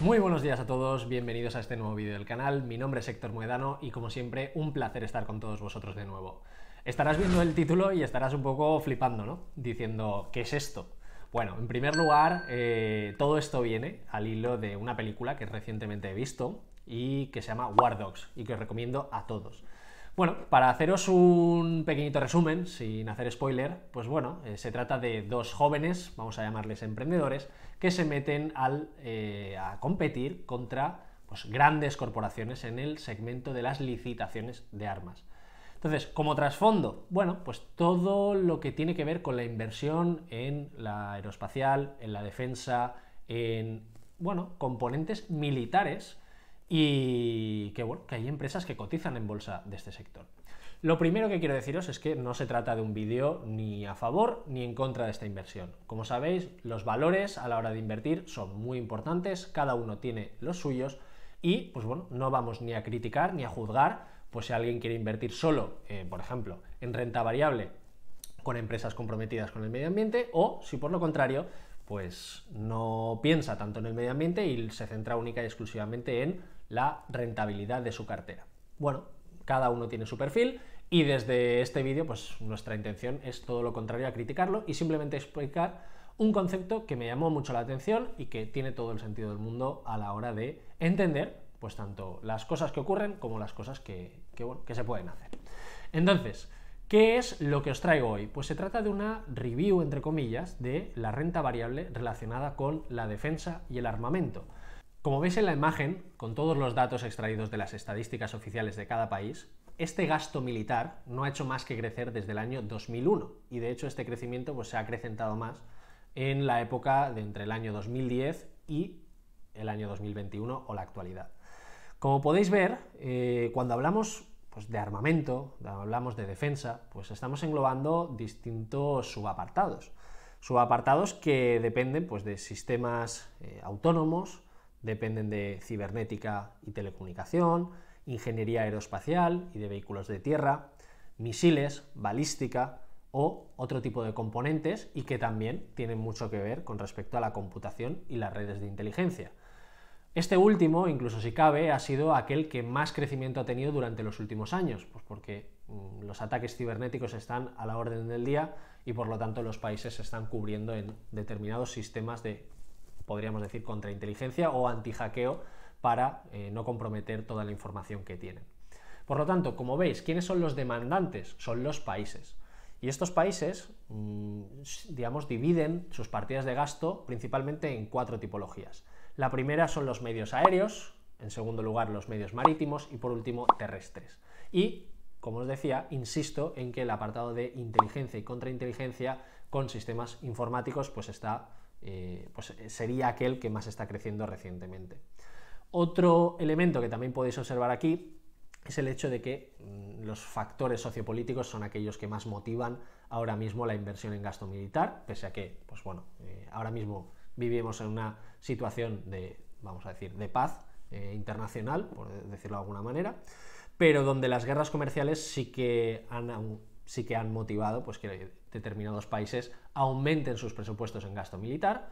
Muy buenos días a todos, bienvenidos a este nuevo vídeo del canal. Mi nombre es Héctor Muedano y como siempre un placer estar con todos vosotros de nuevo. Estarás viendo el título y estarás un poco flipando, ¿no? Diciendo, ¿qué es esto? Bueno, en primer lugar, eh, todo esto viene al hilo de una película que recientemente he visto y que se llama War Dogs y que os recomiendo a todos. Bueno, para haceros un pequeñito resumen, sin hacer spoiler, pues bueno, eh, se trata de dos jóvenes, vamos a llamarles emprendedores, que se meten eh, a competir contra pues, grandes corporaciones en el segmento de las licitaciones de armas. Entonces, como trasfondo, bueno, pues todo lo que tiene que ver con la inversión en la aeroespacial, en la defensa, en, bueno, componentes militares, y que bueno, que hay empresas que cotizan en bolsa de este sector. Lo primero que quiero deciros es que no se trata de un vídeo ni a favor ni en contra de esta inversión. Como sabéis, los valores a la hora de invertir son muy importantes, cada uno tiene los suyos y pues bueno, no vamos ni a criticar ni a juzgar, pues si alguien quiere invertir solo, eh, por ejemplo, en renta variable con empresas comprometidas con el medio ambiente o si por lo contrario, pues no piensa tanto en el medio ambiente y se centra única y exclusivamente en la rentabilidad de su cartera. Bueno, cada uno tiene su perfil y desde este vídeo pues nuestra intención es todo lo contrario a criticarlo y simplemente explicar un concepto que me llamó mucho la atención y que tiene todo el sentido del mundo a la hora de entender pues tanto las cosas que ocurren como las cosas que, que se pueden hacer. Entonces, ¿Qué es lo que os traigo hoy? Pues se trata de una review, entre comillas, de la renta variable relacionada con la defensa y el armamento. Como veis en la imagen, con todos los datos extraídos de las estadísticas oficiales de cada país, este gasto militar no ha hecho más que crecer desde el año 2001 y de hecho este crecimiento pues, se ha acrecentado más en la época de entre el año 2010 y el año 2021 o la actualidad. Como podéis ver, eh, cuando hablamos pues, de armamento, hablamos de defensa, pues estamos englobando distintos subapartados. Subapartados que dependen pues, de sistemas eh, autónomos, Dependen de cibernética y telecomunicación, ingeniería aeroespacial y de vehículos de tierra, misiles, balística o otro tipo de componentes y que también tienen mucho que ver con respecto a la computación y las redes de inteligencia. Este último, incluso si cabe, ha sido aquel que más crecimiento ha tenido durante los últimos años, pues porque mm, los ataques cibernéticos están a la orden del día y por lo tanto los países se están cubriendo en determinados sistemas de podríamos decir, contrainteligencia o antihackeo para eh, no comprometer toda la información que tienen. Por lo tanto, como veis, ¿quiénes son los demandantes? Son los países. Y estos países, mm, digamos, dividen sus partidas de gasto principalmente en cuatro tipologías. La primera son los medios aéreos, en segundo lugar los medios marítimos y por último terrestres. Y, como os decía, insisto en que el apartado de inteligencia y contrainteligencia con sistemas informáticos pues está eh, pues eh, sería aquel que más está creciendo recientemente. Otro elemento que también podéis observar aquí es el hecho de que mm, los factores sociopolíticos son aquellos que más motivan ahora mismo la inversión en gasto militar, pese a que, pues bueno, eh, ahora mismo vivimos en una situación de, vamos a decir, de paz internacional, por decirlo de alguna manera, pero donde las guerras comerciales sí que han sí que han motivado pues, que determinados países aumenten sus presupuestos en gasto militar.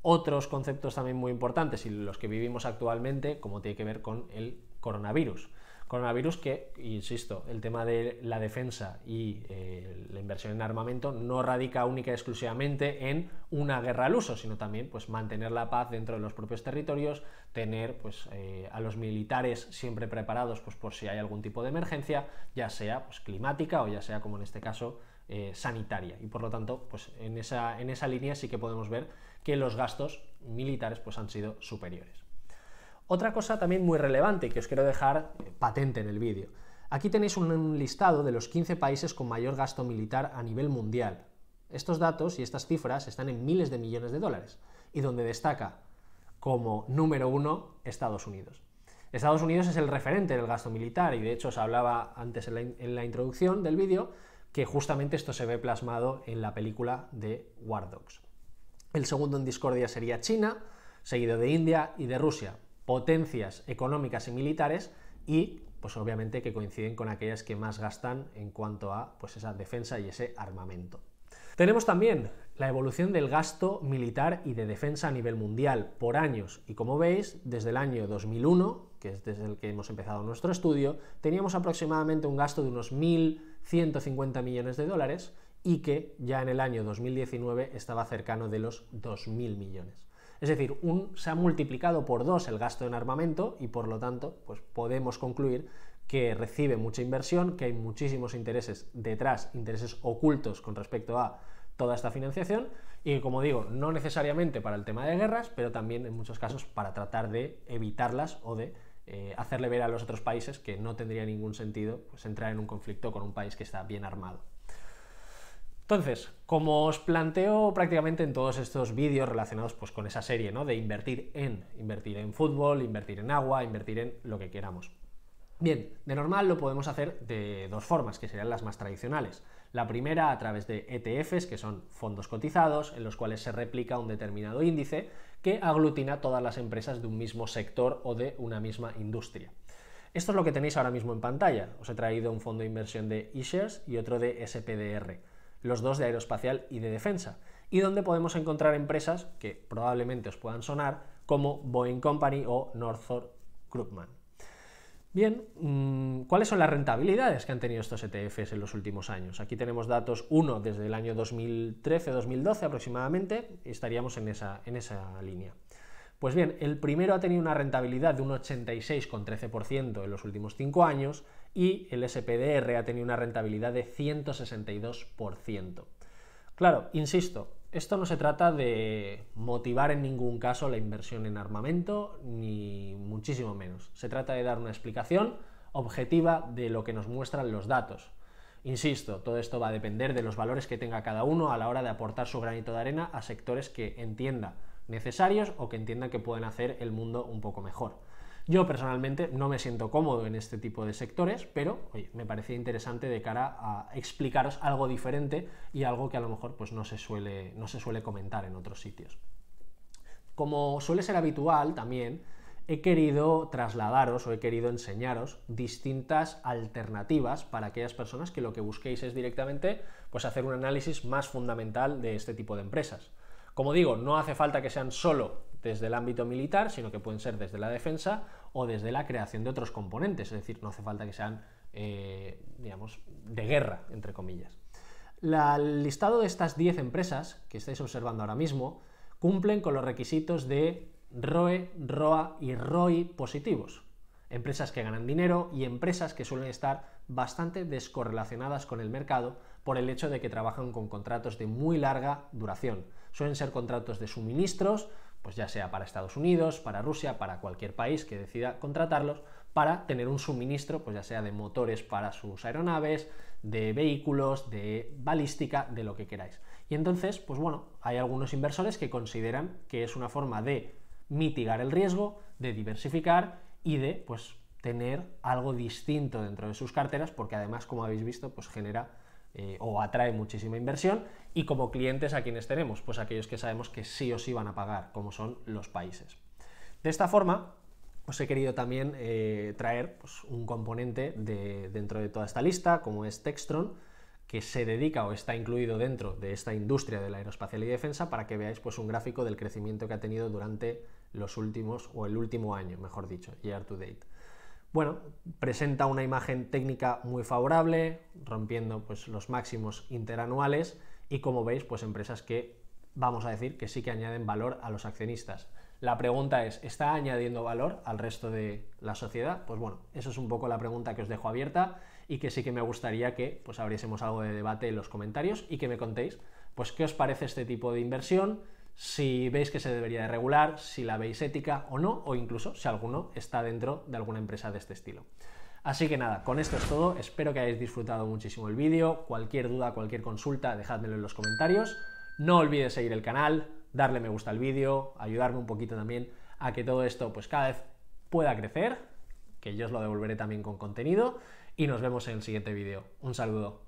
Otros conceptos también muy importantes y los que vivimos actualmente, como tiene que ver con el coronavirus coronavirus que, insisto, el tema de la defensa y eh, la inversión en armamento no radica única y exclusivamente en una guerra al uso, sino también pues, mantener la paz dentro de los propios territorios, tener pues, eh, a los militares siempre preparados pues, por si hay algún tipo de emergencia, ya sea pues, climática o ya sea, como en este caso, eh, sanitaria. Y por lo tanto, pues, en, esa, en esa línea sí que podemos ver que los gastos militares pues, han sido superiores. Otra cosa también muy relevante que os quiero dejar eh, patente en el vídeo. Aquí tenéis un listado de los 15 países con mayor gasto militar a nivel mundial. Estos datos y estas cifras están en miles de millones de dólares y donde destaca como número uno Estados Unidos. Estados Unidos es el referente del gasto militar y de hecho os hablaba antes en la, introducción del vídeo que justamente esto se ve plasmado en la película de War Dogs. El segundo en discordia sería China, seguido de India y de Rusia potencias económicas y militares y pues obviamente que coinciden con aquellas que más gastan en cuanto a pues esa defensa y ese armamento. Tenemos también la evolución del gasto militar y de defensa a nivel mundial por años y como veis desde el año 2001, que es desde el que hemos empezado nuestro estudio, teníamos aproximadamente un gasto de unos 1.150 millones de dólares y que ya en el año 2019 estaba cercano de los 2.000 millones. Es decir, se ha multiplicado por dos el gasto en armamento y por lo tanto pues podemos concluir que recibe mucha inversión, que hay muchísimos intereses detrás, intereses ocultos con respecto a toda esta financiación y como digo, no necesariamente para el tema de guerras, pero también en muchos casos para tratar de evitarlas o de eh, hacerle ver a los otros países que no tendría ningún sentido pues, entrar en un conflicto con un país que está bien armado. Entonces, como os planteo prácticamente en todos estos vídeos relacionados pues, con esa serie, De invertir en, invertir en fútbol, invertir en agua, invertir en lo que queramos. Bien, de normal lo podemos hacer de dos formas, que serían las más tradicionales. La primera a través de ETFs, que son fondos cotizados, en los cuales se replica un determinado índice que aglutina todas las empresas de un mismo sector o de una misma industria. Esto es lo que tenéis ahora mismo en pantalla. Os he traído un fondo de inversión de eShares y otro de SPDR los dos de aeroespacial y de defensa, y donde podemos encontrar empresas que probablemente os puedan sonar como Boeing Company o Northrop Grumman. Bien, mm, ¿cuáles son las rentabilidades que han tenido estos ETFs en los últimos años? Aquí tenemos datos, uno desde el año 2013-2012 aproximadamente, estaríamos en esa, en esa línea. Pues bien, el primero ha tenido una rentabilidad de un 86,13% en los últimos 5 años y el SPDR ha tenido una rentabilidad de 162%. Claro, insisto, esto no se trata de motivar en ningún caso la inversión en armamento, ni muchísimo menos. Se trata de dar una explicación objetiva de lo que nos muestran los datos. Insisto, todo esto va a depender de los valores que tenga cada uno a la hora de aportar su granito de arena a sectores que entienda necesarios o que entiendan que pueden hacer el mundo un poco mejor. Yo personalmente no me siento cómodo en este tipo de sectores, pero me parecía interesante de cara a explicaros algo diferente y algo que a lo mejor pues, no, se suele, no se suele comentar en otros sitios. Como suele ser habitual también, he querido trasladaros o he querido enseñaros distintas alternativas para aquellas personas que lo que busquéis es directamente pues, hacer un análisis más fundamental de este tipo de empresas. Como digo, no hace falta que sean solo desde el ámbito militar, sino que pueden ser desde la defensa o desde la creación de otros componentes, es decir, no hace falta que sean, eh, digamos, de guerra, entre comillas. el listado de estas 10 empresas que estáis observando ahora mismo cumplen con los requisitos de ROE, ROA y ROI positivos. Empresas que ganan dinero y empresas que suelen estar bastante descorrelacionadas con el mercado por el hecho de que trabajan con contratos de muy larga duración Suelen ser contratos de suministros, pues ya sea para Estados Unidos, para Rusia, para cualquier país que decida contratarlos, para tener un suministro, pues ya sea de motores para sus aeronaves, de vehículos, de balística, de lo que queráis. Y entonces, pues bueno, hay algunos inversores que consideran que es una forma de mitigar el riesgo, de diversificar y de, pues, tener algo distinto dentro de sus carteras, porque además, como habéis visto, pues genera eh, o atrae muchísima inversión. Y como clientes, ¿a quienes tenemos? Pues aquellos que sabemos que sí o sí van a pagar, como son los países. De esta forma, os pues he querido también eh, traer pues, un componente dentro de toda esta lista, como es Textron, que se dedica o está incluido dentro de esta industria de la aeroespacial y defensa para que veáis pues, un gráfico del crecimiento que ha tenido durante los últimos, o el último año, mejor dicho, year to date bueno, presenta una imagen técnica muy favorable, rompiendo pues, los máximos interanuales y como veis, pues empresas que vamos a decir que sí que añaden valor a los accionistas. La pregunta es, ¿está añadiendo valor al resto de la sociedad? Pues bueno, eso es un poco la pregunta que os dejo abierta y que sí que me gustaría que pues abriésemos algo de debate en los comentarios y que me contéis pues qué os parece este tipo de inversión, si veis que se debería de regular, si la veis ética o no, o incluso si alguno está dentro de alguna empresa de este estilo. Así que nada, con esto es todo, espero que hayáis disfrutado muchísimo el vídeo, cualquier duda, cualquier consulta, dejádmelo en los comentarios, no olvides seguir el canal, darle me gusta al vídeo, ayudarme un poquito también a que todo esto pues cada vez pueda crecer, que yo os lo devolveré también con contenido, y nos vemos en el siguiente vídeo. Un saludo.